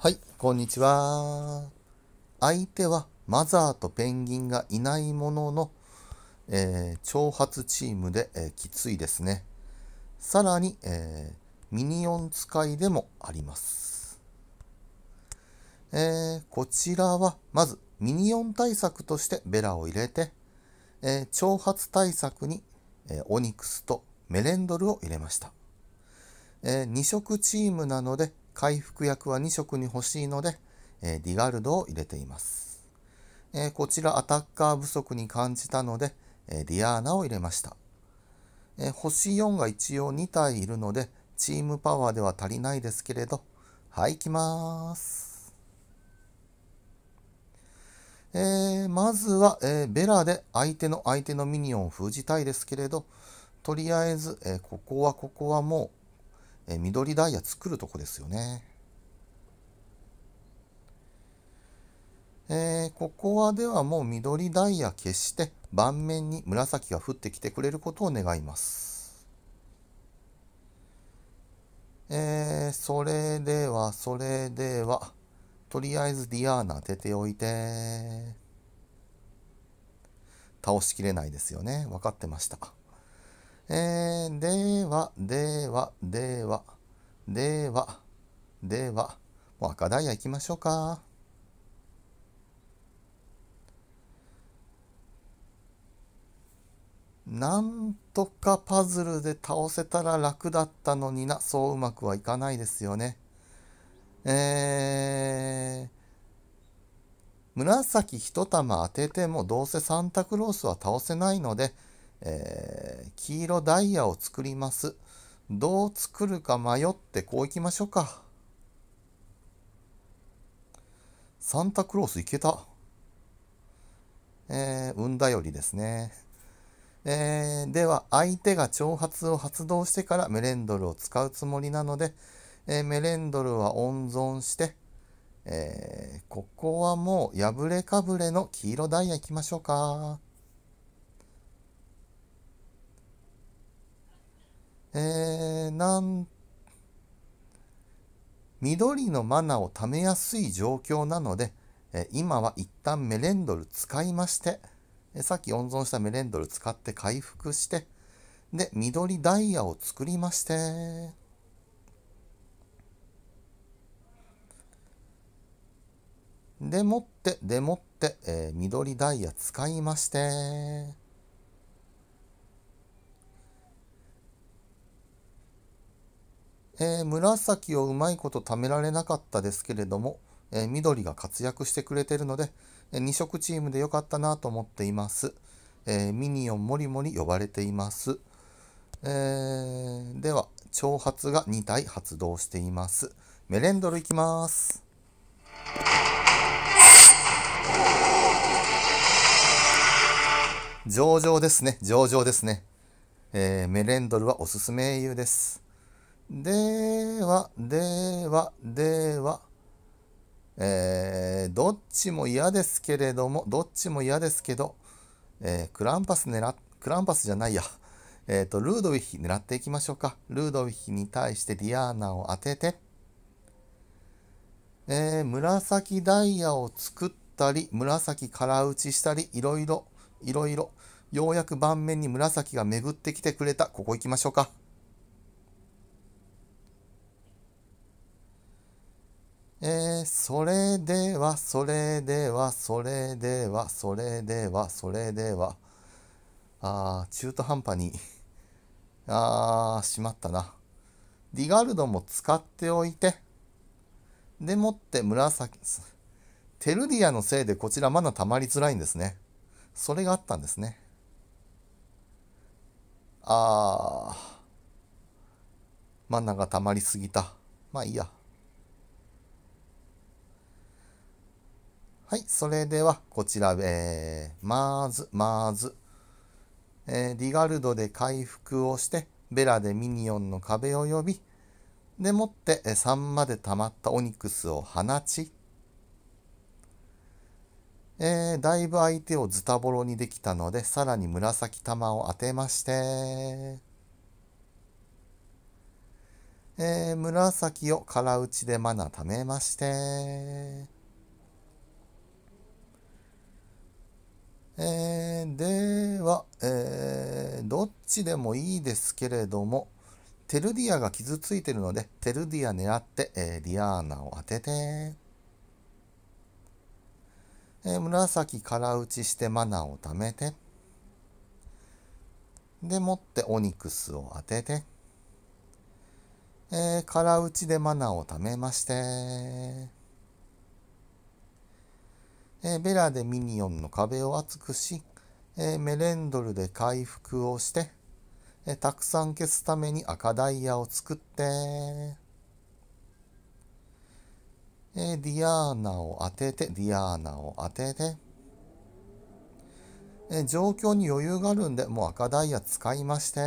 はい、こんにちは。相手はマザーとペンギンがいないものの、えー、挑発チームで、えー、きついですね。さらに、えー、ミニオン使いでもあります。えこちらは、まず、ミニオン対策としてベラを入れて、え挑発対策に、えオニクスとメレンドルを入れました。えー、2色チームなので回復薬は2色に欲しいので、えディガルドを入れています、えこちらアタッカー不足に感じたので、えディアーナを入れました、え星4が一応2体いるのでチームパワーでは足りないですけれどはいきますえー、まずは、えー、ベラで相手の相手のミニオンを封じたいですけれどとりあえず、えー、ここはここはもうえ緑ダイヤ作るとこですよね。えー、ここはではもう緑ダイヤ消して盤面に紫が降ってきてくれることを願います。えー、それではそれではとりあえずディアーナ当てておいて倒しきれないですよね分かってました。えー、では、では、では、では、では、もう赤ダイヤ行きましょうか。なんとかパズルで倒せたら楽だったのにな、そううまくはいかないですよね。えー、紫一玉当ててもどうせサンタクロースは倒せないので、えー、黄色ダイヤを作ります。どう作るか迷ってこう行きましょうか。サンタクロース行けた。えー、運だよりですね。えー、では、相手が挑発を発動してからメレンドルを使うつもりなので、えー、メレンドルは温存して、えー、ここはもう破れかぶれの黄色ダイヤ行きましょうか。えー、なん緑のマナを貯めやすい状況なので、え今は一旦メレンドル使いまして、えさっき温存したメレンドル使って回復して、で、緑ダイヤを作りまして、でもって、でもって、えー、緑ダイヤ使いまして、えー、紫をうまいこと貯められなかったですけれども、えー、緑が活躍してくれてるので、えー、2色チームで良かったなと思っています。えミニオンもりもり呼ばれています。えでは、挑発が2体発動しています。メレンドルいきます。上々ですね、上々ですね。えメレンドルはおすすめ英雄です。では、では、では、えー、どっちも嫌ですけれども、どっちも嫌ですけど、えー、クランパス狙、クランパスじゃないや、えー、と、ルードウィヒ狙っていきましょうか。ルードウィヒに対してディアーナを当てて、えー、紫ダイヤを作ったり、紫空打ちしたり、いろいろ、いろいろ、ようやく盤面に紫が巡ってきてくれた。ここ行きましょうか。えー、それでは、それでは、それでは、それでは、それでは、あー、中途半端に、あー、しまったな。ディガルドも使っておいて、でもって紫、テルディアのせいでこちらまだ溜まりづらいんですね。それがあったんですね。ああ、マナが溜まりすぎた。まあいいや。はい、それではこちら、えー、マーズ、マーズ。えー、リガルドで回復をして、ベラでミニオンの壁を呼び、でもって、え3まで溜まったオニクスを放ち、えー、だいぶ相手をズタボロにできたので、さらに紫玉を当てまして、えー、紫を空打ちでマナ貯めまして、えー、では、えー、どっちでもいいですけれども、テルディアが傷ついてるので、テルディア狙って、えー、ディアーナを当てて。えー、紫空打ちしてマナを貯めて。で、持ってオニクスを当てて。えー、空打ちでマナを貯めまして。えベラでミニオンの壁を厚くし、えメレンドルで回復をして、えたくさん消すために赤ダイヤを作って、えディアーナを当てて、ディアーナを当てて、え状況に余裕があるんで、もう赤ダイヤ使いまして、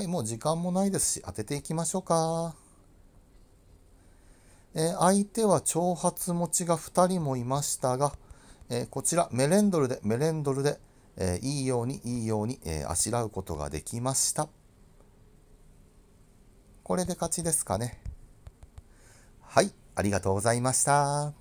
はい、もう時間もないですし、当てていきましょうか。えー、相手は挑発持ちが2人もいましたが、えー、こちら、メレンドルで、メレンドルで、えー、いいように、いいように、えあしらうことができました。これで勝ちですかね。はい、ありがとうございました。